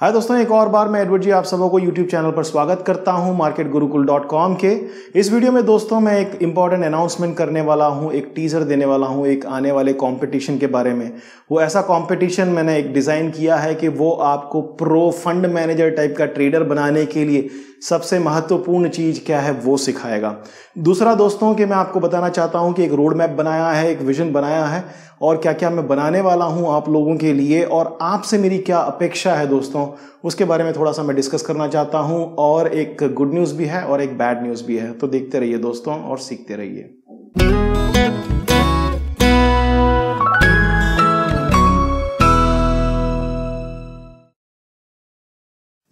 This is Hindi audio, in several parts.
हाय दोस्तों एक और बार मैं एडवर्ड जी आप सबों को यूट्यूब चैनल पर स्वागत करता हूं मार्केट गुरुकुल डॉट कॉम के इस वीडियो में दोस्तों मैं एक इम्पॉर्टेंट अनाउंसमेंट करने वाला हूं एक टीजर देने वाला हूं एक आने वाले कंपटीशन के बारे में वो ऐसा कंपटीशन मैंने एक डिज़ाइन किया है कि वो आपको प्रो फंड मैनेजर टाइप का ट्रेडर बनाने के लिए सबसे महत्वपूर्ण चीज़ क्या है वो सिखाएगा दूसरा दोस्तों कि मैं आपको बताना चाहता हूं कि एक रोड मैप बनाया है एक विजन बनाया है और क्या क्या मैं बनाने वाला हूँ आप लोगों के लिए और आपसे मेरी क्या अपेक्षा है दोस्तों उसके बारे में थोड़ा सा मैं डिस्कस करना चाहता हूँ और एक गुड न्यूज़ भी है और एक बैड न्यूज़ भी है तो देखते रहिए दोस्तों और सीखते रहिए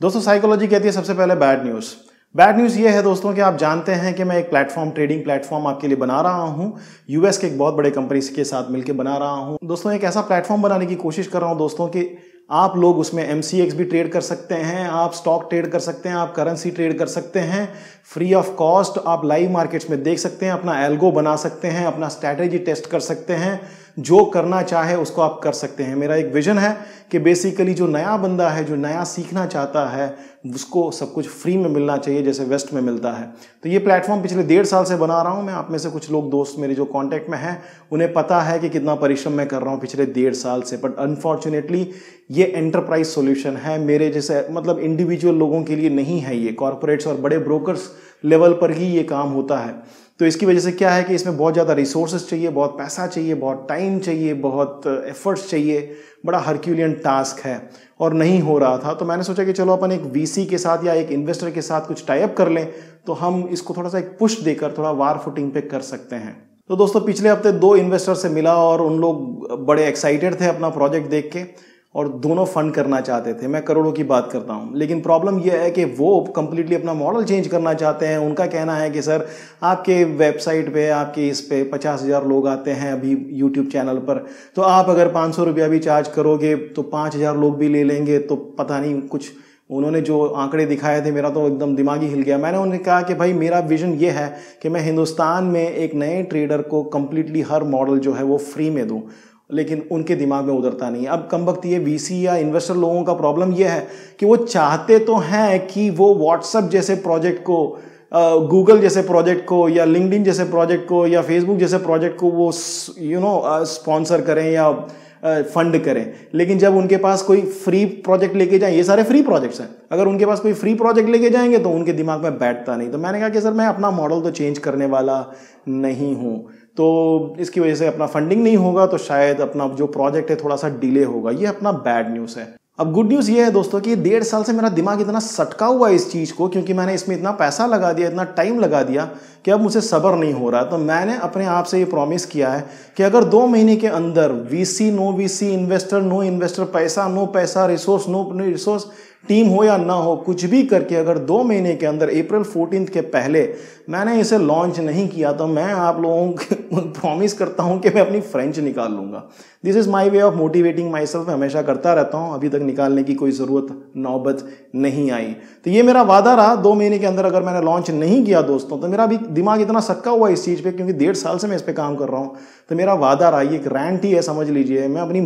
दोस्तों साइकोलॉजी कहती है सबसे पहले बैड न्यूज़ बैड न्यूज़ ये है दोस्तों कि आप जानते हैं कि मैं एक प्लेटफॉर्म ट्रेडिंग प्लेटफॉर्म आपके लिए बना रहा हूँ यूएस के एक बहुत बड़े कंपनी के साथ मिलकर बना रहा हूँ दोस्तों एक ऐसा प्लेटफॉर्म बनाने की कोशिश कर रहा हूँ दोस्तों कि आप लोग उसमें एम भी ट्रेड कर सकते हैं आप स्टॉक ट्रेड कर सकते हैं आप करेंसी ट्रेड कर सकते हैं फ्री ऑफ कॉस्ट आप लाइव मार्केट्स में देख सकते हैं अपना एल्गो बना सकते हैं अपना स्ट्रैटेजी टेस्ट कर सकते हैं जो करना चाहे उसको आप कर सकते हैं मेरा एक विजन है कि बेसिकली जो नया बंदा है जो नया सीखना चाहता है उसको सब कुछ फ्री में मिलना चाहिए जैसे वेस्ट में मिलता है तो ये प्लेटफॉर्म पिछले डेढ़ साल से बना रहा हूँ मैं आप में से कुछ लोग दोस्त मेरे जो कॉन्टैक्ट में हैं उन्हें पता है कि कितना परिश्रम मैं कर रहा हूँ पिछले डेढ़ साल से बट अनफॉर्चुनेटली ये एंटरप्राइज सोल्यूशन है मेरे जैसे मतलब इंडिविजुअल लोगों के लिए नहीं है ये कॉरपोरेट्स और बड़े ब्रोकर्स लेवल पर ही ये काम होता है तो इसकी वजह से क्या है कि इसमें बहुत ज़्यादा रिसोर्सेज चाहिए बहुत पैसा चाहिए बहुत टाइम चाहिए बहुत एफर्ट्स uh, चाहिए बड़ा हरक्यूलियन टास्क है और नहीं हो रहा था तो मैंने सोचा कि चलो अपन एक वी के साथ या एक इन्वेस्टर के साथ कुछ टाइप कर लें तो हम इसको थोड़ा सा एक पुश देकर थोड़ा वार फुटिंग पे कर सकते हैं तो दोस्तों पिछले हफ्ते दो इन्वेस्टर से मिला और उन लोग बड़े एक्साइटेड थे अपना प्रोजेक्ट देख के और दोनों फंड करना चाहते थे मैं करोड़ों की बात करता हूँ लेकिन प्रॉब्लम यह है कि वो कम्प्लीटली अपना मॉडल चेंज करना चाहते हैं उनका कहना है कि सर आपके वेबसाइट पे आपके इस पे पचास हज़ार लोग आते हैं अभी यूट्यूब चैनल पर तो आप अगर पाँच सौ रुपया भी चार्ज करोगे तो पाँच हज़ार लोग भी ले लेंगे तो पता नहीं कुछ उन्होंने जो आंकड़े दिखाए थे मेरा तो एकदम दिमागी हिल गया मैंने उन्हें कहा कि भाई मेरा विजन ये है कि मैं हिंदुस्तान में एक नए ट्रेडर को कम्प्लीटली हर मॉडल जो है वो फ्री में दूँ लेकिन उनके दिमाग में उतरता नहीं अब कम वक्त ये वीसी या इन्वेस्टर लोगों का प्रॉब्लम ये है कि वो चाहते तो हैं कि वो व्हाट्सअप जैसे प्रोजेक्ट को गूगल जैसे प्रोजेक्ट को या लिंकड जैसे प्रोजेक्ट को या फेसबुक जैसे प्रोजेक्ट को वो यू नो स्पॉन्सर करें या फंड करें लेकिन जब उनके पास कोई फ्री प्रोजेक्ट लेके जाएं ये सारे फ्री प्रोजेक्ट्स हैं अगर उनके पास कोई फ्री प्रोजेक्ट लेके जाएंगे तो उनके दिमाग में बैठता नहीं तो मैंने कहा कि सर मैं अपना मॉडल तो चेंज करने वाला नहीं हूँ तो इसकी वजह से अपना फंडिंग नहीं होगा तो शायद अपना जो प्रोजेक्ट है थोड़ा सा डिले होगा ये अपना बैड न्यूज़ है अब गुड न्यूज़ ये है दोस्तों कि डेढ़ साल से मेरा दिमाग इतना सटका हुआ है इस चीज़ को क्योंकि मैंने इसमें इतना पैसा लगा दिया इतना टाइम लगा दिया कि अब मुझे सब्र नहीं हो रहा तो मैंने अपने आप से ये प्रॉमिस किया है कि अगर दो महीने के अंदर VC no VC investor no investor पैसा नो पैसा रिसोर्स नो रिसोर्स टीम हो या ना हो कुछ भी करके अगर दो महीने के अंदर अप्रैल फोर्टीन के पहले मैंने इसे लॉन्च नहीं किया तो मैं आप लोगों को प्रॉमिस करता हूँ कि मैं अपनी फ्रेंच निकाल लूँगा this is my way of motivating my self मैं हमेशा करता रहता हूँ अभी तक निकालने की कोई ज़रूरत नौबत नहीं आई तो ये मेरा वादा रहा दो महीने के अंदर अगर मैंने लॉन्च नहीं किया दोस्तों तो मेरा अभी दिमाग इतना सक्का हुआ इस चीज़ पर क्योंकि डेढ़ साल से मैं इस पर काम कर रहा हूँ तो मेरा वादा रहा ये एक रैंट ही है समझ लीजिए मैं अपनी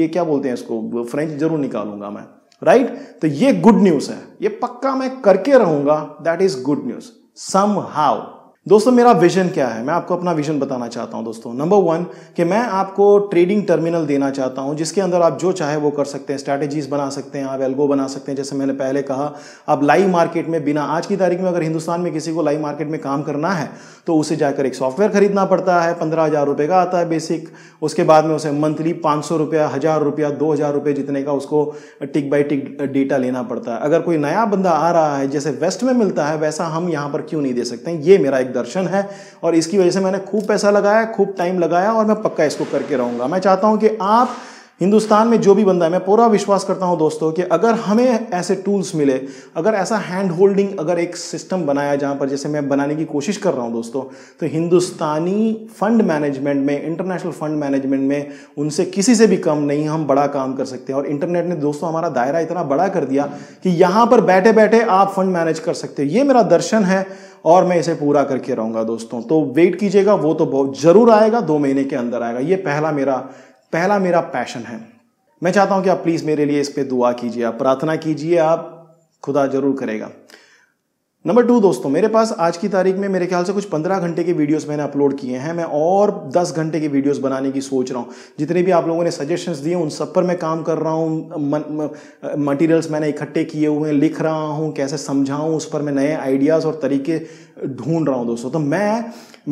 ये क्या बोलते हैं इसको फ्रेंच जरूर निकालूंगा मैं राइट right? तो ये गुड न्यूज है ये पक्का मैं करके रहूंगा that is good news somehow दोस्तों मेरा विजन क्या है मैं आपको अपना विजन बताना चाहता हूं दोस्तों नंबर वन कि मैं आपको ट्रेडिंग टर्मिनल देना चाहता हूं जिसके अंदर आप जो चाहे वो कर सकते हैं स्ट्रैटेजीज बना सकते हैं आप एल्गो बना सकते हैं जैसे मैंने पहले कहा आप लाइव मार्केट में बिना आज की तारीख में अगर हिंदुस्तान में किसी को लाइव मार्केट में काम करना है तो उसे जाकर एक सॉफ्टवेयर खरीदना पड़ता है पंद्रह हज़ार रुपये का आता है बेसिक उसके बाद में उसे मंथली पाँच सौ रुपया हज़ार रुपया दो हज़ार रुपये जितने का उसको टिक बाई टिक डेटा लेना पड़ता है अगर कोई नया बंदा आ रहा है जैसे वेस्ट में मिलता है वैसा हम यहाँ पर क्यों नहीं दे सकते ये मेरा एक दर्शन है और इसकी वजह से मैंने खूब पैसा लगाया खूब टाइम लगाया और मैं पक्का इसको करके रहूँगा मैं चाहता हूँ कि आप हिंदुस्तान में जो भी बंदा है मैं पूरा विश्वास करता हूं दोस्तों कि अगर हमें ऐसे टूल्स मिले अगर ऐसा हैंड होल्डिंग अगर एक सिस्टम बनाया जहां पर जैसे मैं बनाने की कोशिश कर रहा हूं दोस्तों तो हिंदुस्तानी फंड मैनेजमेंट में इंटरनेशनल फंड मैनेजमेंट में उनसे किसी से भी कम नहीं हम बड़ा काम कर सकते हैं और इंटरनेट ने दोस्तों हमारा दायरा इतना बड़ा कर दिया कि यहाँ पर बैठे बैठे आप फंड मैनेज कर सकते हो ये मेरा दर्शन है और मैं इसे पूरा करके रहूंगा दोस्तों तो वेट कीजिएगा वो तो बहुत जरूर आएगा दो महीने के अंदर आएगा ये पहला मेरा पहला मेरा पैशन है मैं चाहता हूं कि आप प्लीज़ मेरे लिए इस पर दुआ कीजिए आप प्रार्थना कीजिए आप खुदा जरूर करेगा नंबर टू दोस्तों मेरे पास आज की तारीख में मेरे ख्याल से कुछ पंद्रह घंटे के वीडियोस मैंने अपलोड किए हैं मैं और दस घंटे के वीडियोस बनाने की सोच रहा हूँ जितने भी आप लोगों ने सजेशंस दिए उन सब पर मैं काम कर रहा हूँ मटेरियल्स मैंने इकट्ठे किए हुए हैं लिख रहा हूँ कैसे समझाऊँ उस पर मैं नए आइडियाज़ और तरीके ढूंढ रहा हूँ दोस्तों तो मैं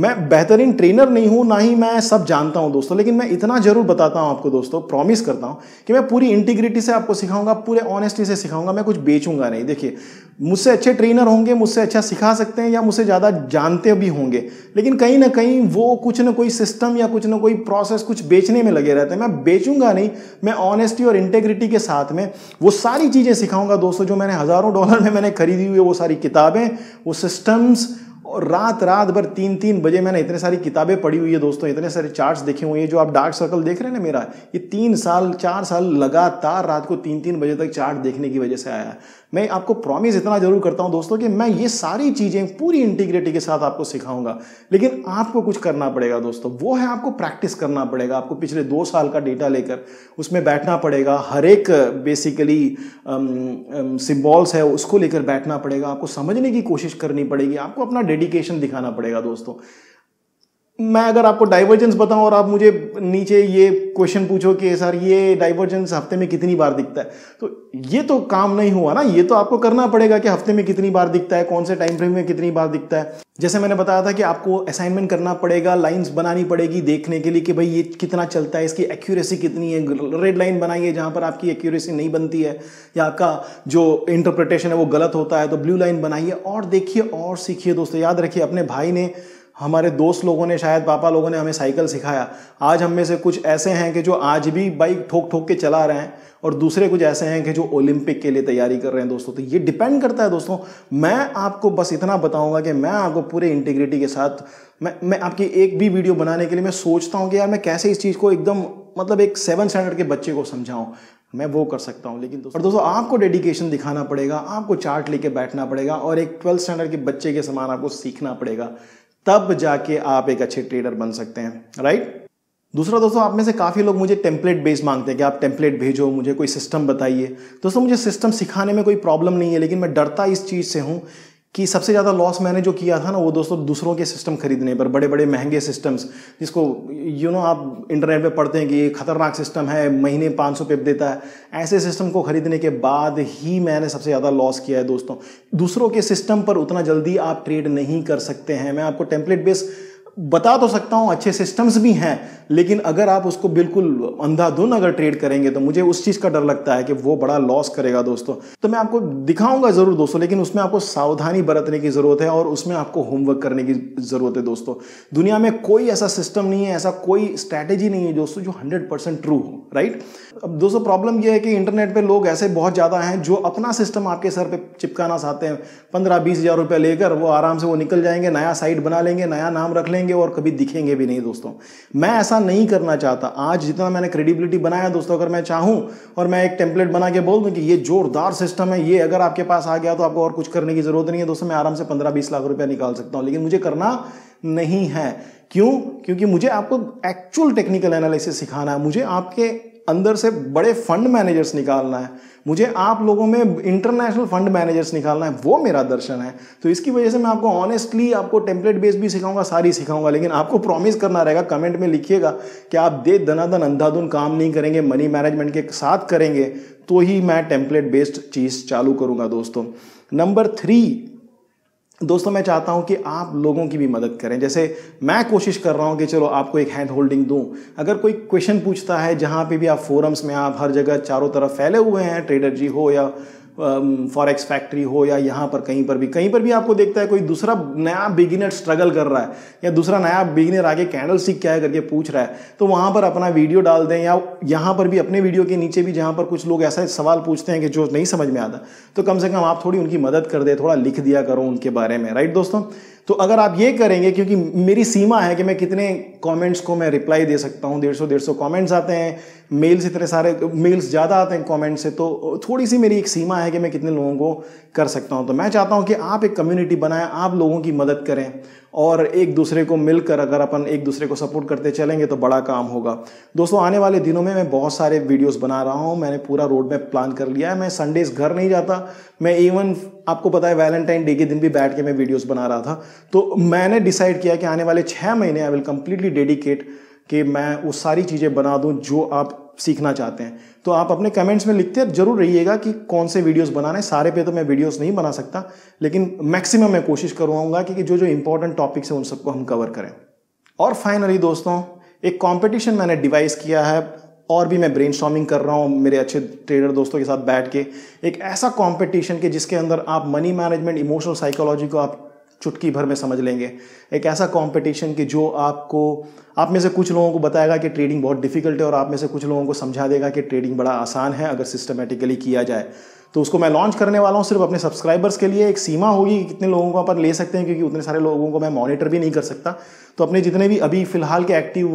मैं बेहतरीन ट्रेनर नहीं हूँ ना ही मैं सब जानता हूँ दोस्तों लेकिन मैं इतना जरूर बताता हूँ आपको दोस्तों प्रॉमिस करता हूँ कि मैं पूरी इंटीग्रिटी से आपको सिखाऊंगा पूरे ऑनेस्टी से सिखाऊंगा मैं कुछ बेचूंगा नहीं देखिए मुझसे अच्छे ट्रेनर होंगे मुझसे अच्छा सिखा सकते हैं या मुझसे ज़्यादा जानते भी होंगे लेकिन कहीं ना कहीं वो कुछ ना कोई सिस्टम या कुछ ना कोई प्रोसेस कुछ बेचने में लगे रहते हैं मैं बेचूंगा नहीं मैं ऑनेस्टी और इंटेग्रिटी के साथ में वो सारी चीज़ें सिखाऊंगा दोस्तों जो मैंने हज़ारों डॉलर में मैंने खरीदी हुई है वो सारी किताबें वो सिस्टम्स और रात रात भर तीन तीन बजे मैंने इतने सारी किताबें पढ़ी हुई है दोस्तों इतने सारे चार्ट्स देखे हुए हैं जो आप डार्क सर्कल देख रहे हैं ना मेरा ये तीन साल चार साल लगातार रात को तीन तीन बजे तक चार्ट देखने की वजह से आया मैं आपको प्रॉमिस इतना जरूर करता हूँ दोस्तों कि मैं ये सारी चीज़ें पूरी इंटीग्रिटी के साथ आपको सिखाऊंगा लेकिन आपको कुछ करना पड़ेगा दोस्तों वो है आपको प्रैक्टिस करना पड़ेगा आपको पिछले दो साल का डेटा लेकर उसमें बैठना पड़ेगा हर एक बेसिकली सिम्बॉल्स um, um, है उसको लेकर बैठना पड़ेगा आपको समझने की कोशिश करनी पड़ेगी आपको अपना डेडिकेशन दिखाना पड़ेगा दोस्तों मैं अगर आपको डाइवर्जेंस बताऊं और आप मुझे नीचे ये क्वेश्चन पूछो कि सर ये डाइवर्जेंस हफ्ते में कितनी बार दिखता है तो ये तो काम नहीं हुआ ना ये तो आपको करना पड़ेगा कि हफ्ते में कितनी बार दिखता है कौन से टाइम फ्रेम में कितनी बार दिखता है जैसे मैंने बताया था कि आपको असाइनमेंट करना पड़ेगा लाइन्स बनानी पड़ेगी देखने के लिए कि भाई ये कितना चलता है इसकी एक्यूरेसी कितनी है रेड लाइन बनाइए जहाँ पर आपकी एक्यूरेसी नहीं बनती है या आपका जो इंटरप्रिटेशन है वो गलत होता है तो ब्लू लाइन बनाइए और देखिए और सीखिए दोस्तों याद रखिए अपने भाई ने हमारे दोस्त लोगों ने शायद पापा लोगों ने हमें साइकिल सिखाया आज हम में से कुछ ऐसे हैं कि जो आज भी बाइक ठोक ठोक के चला रहे हैं और दूसरे कुछ ऐसे हैं कि जो ओलंपिक के लिए तैयारी कर रहे हैं दोस्तों तो ये डिपेंड करता है दोस्तों मैं आपको बस इतना बताऊंगा कि मैं आपको पूरे इंटीग्रिटी के साथ मैं मैं आपकी एक भी वीडियो बनाने के लिए मैं सोचता हूँ कि यार मैं कैसे इस चीज़ को एकदम मतलब एक सेवन स्टैंडर्ड के बच्चे को समझाऊँ मैं वो कर सकता हूँ लेकिन दोस्तों और दोस्तों आपको डेडिकेशन दिखाना पड़ेगा आपको चार्ट लेके बैठना पड़ेगा और एक ट्वेल्थ स्टैंडर्ड के बच्चे के समान आपको सीखना पड़ेगा तब जाके आप एक अच्छे ट्रेडर बन सकते हैं राइट दूसरा दोस्तों आप में से काफ़ी लोग मुझे टेम्पलेट बेस मांगते हैं कि आप टेम्पलेट भेजो मुझे कोई सिस्टम बताइए दोस्तों मुझे सिस्टम सिखाने में कोई प्रॉब्लम नहीं है लेकिन मैं डरता इस चीज़ से हूँ कि सबसे ज़्यादा लॉस मैंने जो किया था ना वो दोस्तों दूसरों के सिस्टम खरीदने पर बड़े बड़े महंगे सिस्टम्स जिसको यू नो आप इंटरनेट पे पढ़ते हैं कि ये खतरनाक सिस्टम है महीने 500 सौ पे देता है ऐसे सिस्टम को खरीदने के बाद ही मैंने सबसे ज़्यादा लॉस किया है दोस्तों दूसरों के सिस्टम पर उतना जल्दी आप ट्रेड नहीं कर सकते हैं मैं आपको टेम्पलेट बेस्ड बता तो सकता हूँ अच्छे सिस्टम्स भी हैं लेकिन अगर आप उसको बिल्कुल अंधाधुन अगर ट्रेड करेंगे तो मुझे उस चीज़ का डर लगता है कि वो बड़ा लॉस करेगा दोस्तों तो मैं आपको दिखाऊंगा ज़रूर दोस्तों लेकिन उसमें आपको सावधानी बरतने की ज़रूरत है और उसमें आपको होमवर्क करने की ज़रूरत है दोस्तों दुनिया में कोई ऐसा सिस्टम नहीं है ऐसा कोई स्ट्रैटेजी नहीं है दोस्तों जो हंड्रेड ट्रू हो राइट अब दोस्तों प्रॉब्लम यह है कि इंटरनेट पर लोग ऐसे बहुत ज़्यादा हैं जो अपना सिस्टम आपके सर पर चिपकाना चाहते हैं पंद्रह बीस हज़ार लेकर वो आराम से वो निकल जाएंगे नया साइट बना लेंगे नया नाम रख लेंगे रहेंगे और कभी दिखेंगे भी नहीं दोस्तों मैं ऐसा नहीं करना चाहता आज जितना मैंने क्रेडिबिलिटी बनाया दोस्तों अगर मैं चाहूँ और मैं एक टेम्पलेट बना के बोल दूँ कि ये जोरदार सिस्टम है ये अगर आपके पास आ गया तो आपको और कुछ करने की जरूरत नहीं है दोस्तों मैं आराम से पंद्रह बीस लाख रुपया निकाल सकता हूँ लेकिन मुझे करना नहीं है क्यों क्योंकि मुझे आपको एक्चुअल टेक्निकल एनालिसिस सिखाना है मुझे आपके अंदर से बड़े फंड मैनेजर्स निकालना है मुझे आप लोगों में इंटरनेशनल फंड मैनेजर्स निकालना है वो मेरा दर्शन है तो इसकी वजह से मैं आपको ऑनेस्टली आपको टेम्पलेट बेस भी सिखाऊंगा सारी सिखाऊंगा लेकिन आपको प्रॉमिस करना रहेगा कमेंट में लिखिएगा कि आप दे धनाधन अंधाधुन काम नहीं करेंगे मनी मैनेजमेंट के साथ करेंगे तो ही मैं टेम्पलेट बेस्ड चीज़ चालू करूँगा दोस्तों नंबर थ्री दोस्तों मैं चाहता हूं कि आप लोगों की भी मदद करें जैसे मैं कोशिश कर रहा हूं कि चलो आपको एक हैंड होल्डिंग दूं अगर कोई क्वेश्चन पूछता है जहां पे भी आप फोरम्स में आप हर जगह चारों तरफ फैले हुए हैं ट्रेडर जी हो या फॉरेक्स फैक्ट्री हो या यहाँ पर कहीं पर भी कहीं पर भी आपको देखता है कोई दूसरा नया बिगिनर स्ट्रगल कर रहा है या दूसरा नया बिगिनर आगे कैंडल सीख क्या है करके पूछ रहा है तो वहाँ पर अपना वीडियो डाल दें या यहाँ पर भी अपने वीडियो के नीचे भी जहाँ पर कुछ लोग ऐसा सवाल पूछते हैं कि जो नहीं समझ में आता तो कम से कम आप थोड़ी उनकी मदद कर दें थोड़ा लिख दिया करो उनके बारे में राइट दोस्तों तो अगर आप ये करेंगे क्योंकि मेरी सीमा है कि मैं कितने कमेंट्स को मैं रिप्लाई दे सकता हूँ डेढ़ सौ डेढ़ सौ कॉमेंट्स आते हैं मेल्स इतने सारे मेल्स ज़्यादा आते हैं कॉमेंट्स से तो थोड़ी सी मेरी एक सीमा है कि मैं कितने लोगों को कर सकता हूँ तो मैं चाहता हूँ कि आप एक कम्युनिटी बनाएं आप लोगों की मदद करें और एक दूसरे को मिलकर अगर अपन एक दूसरे को सपोर्ट करते चलेंगे तो बड़ा काम होगा दोस्तों आने वाले दिनों में मैं बहुत सारे वीडियोस बना रहा हूँ मैंने पूरा रोड मैप प्लान कर लिया है मैं संडेज घर नहीं जाता मैं इवन आपको पता है वैलेंटाइन डे के दिन भी बैठ के मैं वीडियोस बना रहा था तो मैंने डिसाइड किया कि आने वाले छः महीने आई विल कम्प्लीटली डेडिकेट कि मैं वो सारी चीज़ें बना दूँ जो आप सीखना चाहते हैं तो आप अपने कमेंट्स में लिखते जरूर रहिएगा कि कौन से वीडियोस बनाने सारे पे तो मैं वीडियोस नहीं बना सकता लेकिन मैक्सिमम मैं कोशिश करूंगा कि, कि जो जो इंपॉर्टेंट टॉपिक्स हैं उन सबको हम कवर करें और फाइनली दोस्तों एक कंपटीशन मैंने डिवाइस किया है और भी मैं ब्रेन कर रहा हूँ मेरे अच्छे ट्रेडर दोस्तों के साथ बैठ के एक ऐसा कॉम्पिटिशन के जिसके अंदर आप मनी मैनेजमेंट इमोशनल साइकोलॉजी को आप चुटकी भर में समझ लेंगे एक ऐसा कंपटीशन कि जो आपको आप में से कुछ लोगों को बताएगा कि ट्रेडिंग बहुत डिफिकल्ट है और आप में से कुछ लोगों को समझा देगा कि ट्रेडिंग बड़ा आसान है अगर सिस्टमेटिकली किया जाए तो उसको मैं लॉन्च करने वाला हूँ सिर्फ अपने सब्सक्राइबर्स के लिए एक सीमा होगी कि कितने लोगों को अपन ले सकते हैं क्योंकि उतने सारे लोगों को मैं मॉनिटर भी नहीं कर सकता तो अपने जितने भी अभी फ़िलहाल के एक्टिव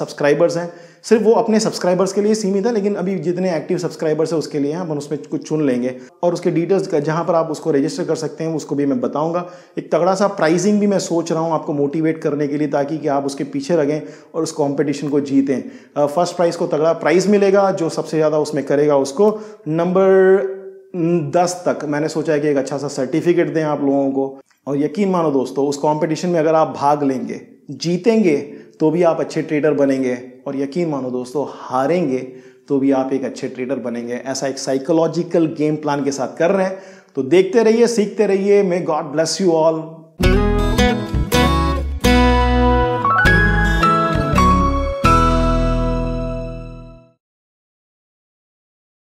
सब्सक्राइबर्स हैं सिर्फ वो अपने सब्सक्राइबर्स के लिए सीमित है लेकिन अभी जितने एक्टिव सब्सक्राइबर्स है उसके लिए अपन उसमें कुछ चुन लेंगे और उसके डिटेल्स जहाँ पर आप उसको रजिस्टर कर सकते हैं उसको भी मैं बताऊँगा एक तगड़ा सा प्राइजिंग भी मैं सोच रहा हूँ आपको मोटिवेट करने के लिए ताकि कि आप उसके पीछे लगें और उस कॉम्पिटिशन को जीतें फर्स्ट प्राइज़ को तगड़ा प्राइज़ मिलेगा जो सबसे ज़्यादा उसमें करेगा उसको नंबर दस तक मैंने सोचा है कि एक अच्छा सा सर्टिफिकेट दें आप लोगों को और यकीन मानो दोस्तों उस कंपटीशन में अगर आप भाग लेंगे जीतेंगे तो भी आप अच्छे ट्रेडर बनेंगे और यकीन मानो दोस्तों हारेंगे तो भी आप एक अच्छे ट्रेडर बनेंगे ऐसा एक साइकोलॉजिकल गेम प्लान के साथ कर रहे हैं तो देखते रहिए सीखते रहिए may God bless you all